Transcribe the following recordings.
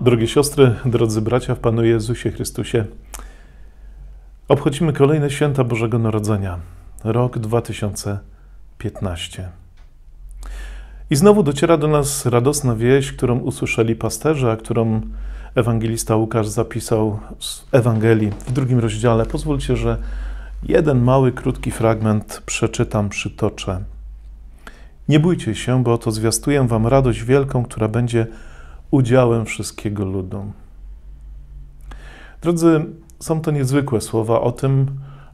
Drogie siostry, drodzy bracia w Panu Jezusie Chrystusie, obchodzimy kolejne święta Bożego Narodzenia, rok 2015. I znowu dociera do nas radosna wieść, którą usłyszeli pasterze, a którą ewangelista Łukasz zapisał z Ewangelii w drugim rozdziale. Pozwólcie, że jeden mały, krótki fragment przeczytam, przytoczę. Nie bójcie się, bo oto zwiastuję wam radość wielką, która będzie udziałem wszystkiego ludu. Drodzy, są to niezwykłe słowa o tym,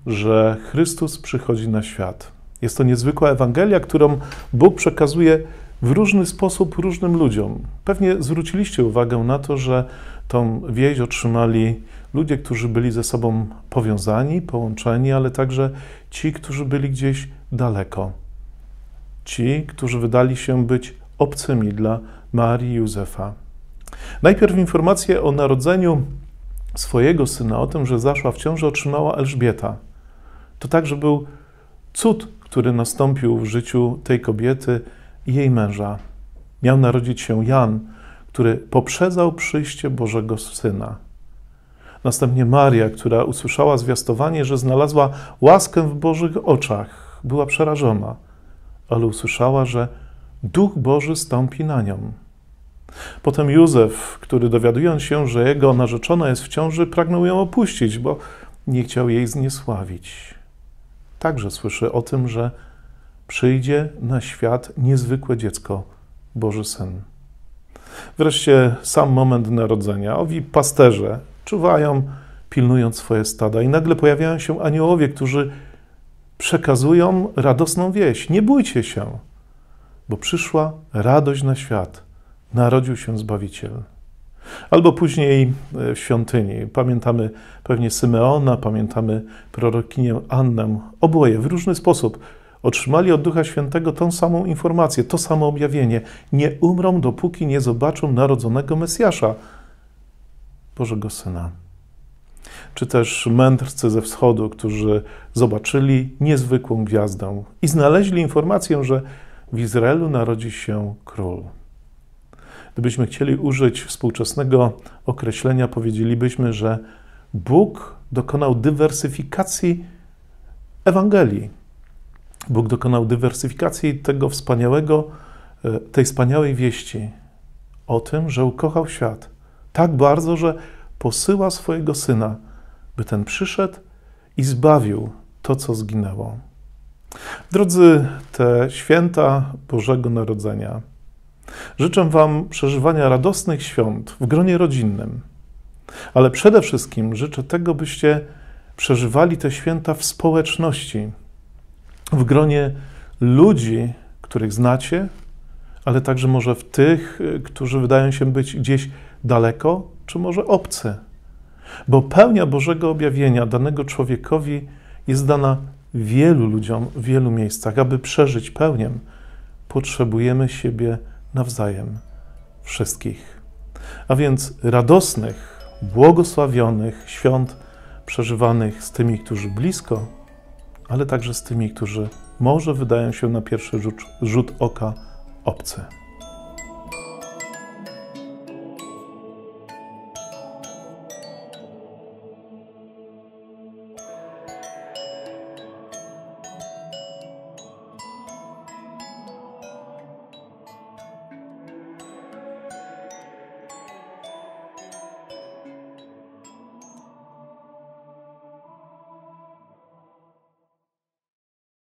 że Chrystus przychodzi na świat. Jest to niezwykła Ewangelia, którą Bóg przekazuje w różny sposób różnym ludziom. Pewnie zwróciliście uwagę na to, że tą wieść otrzymali ludzie, którzy byli ze sobą powiązani, połączeni, ale także ci, którzy byli gdzieś daleko. Ci, którzy wydali się być obcymi dla Marii i Józefa. Najpierw informację o narodzeniu swojego syna, o tym, że zaszła w ciąży, otrzymała Elżbieta. To także był cud, który nastąpił w życiu tej kobiety i jej męża. Miał narodzić się Jan, który poprzedzał przyjście Bożego Syna. Następnie Maria, która usłyszała zwiastowanie, że znalazła łaskę w Bożych oczach, była przerażona, ale usłyszała, że Duch Boży stąpi na nią. Potem Józef, który dowiadując się, że jego narzeczona jest w ciąży, pragnął ją opuścić, bo nie chciał jej zniesławić. Także słyszy o tym, że przyjdzie na świat niezwykłe dziecko, Boży Syn. Wreszcie sam moment narodzenia. Owi pasterze czuwają, pilnując swoje stada, i nagle pojawiają się aniołowie, którzy przekazują radosną wieść. Nie bójcie się, bo przyszła radość na świat narodził się Zbawiciel. Albo później e, w świątyni. Pamiętamy pewnie Symeona, pamiętamy prorokinię Annę. Oboje w różny sposób otrzymali od Ducha Świętego tą samą informację, to samo objawienie. Nie umrą, dopóki nie zobaczą narodzonego Mesjasza, Bożego Syna. Czy też mędrcy ze wschodu, którzy zobaczyli niezwykłą gwiazdę i znaleźli informację, że w Izraelu narodzi się król. Gdybyśmy chcieli użyć współczesnego określenia, powiedzielibyśmy, że Bóg dokonał dywersyfikacji Ewangelii. Bóg dokonał dywersyfikacji tego wspaniałego, e, tej wspaniałej wieści o tym, że ukochał świat tak bardzo, że posyła swojego syna, by ten przyszedł i zbawił to, co zginęło. Drodzy, te święta Bożego Narodzenia Życzę Wam przeżywania radosnych świąt w gronie rodzinnym, ale przede wszystkim życzę tego, byście przeżywali te święta w społeczności, w gronie ludzi, których znacie, ale także może w tych, y, którzy wydają się być gdzieś daleko, czy może obcy. Bo pełnia Bożego objawienia danego człowiekowi jest dana wielu ludziom w wielu miejscach. Aby przeżyć pełnię, potrzebujemy siebie nawzajem wszystkich. A więc radosnych, błogosławionych świąt przeżywanych z tymi, którzy blisko, ale także z tymi, którzy może wydają się na pierwszy rzut, rzut oka obcy.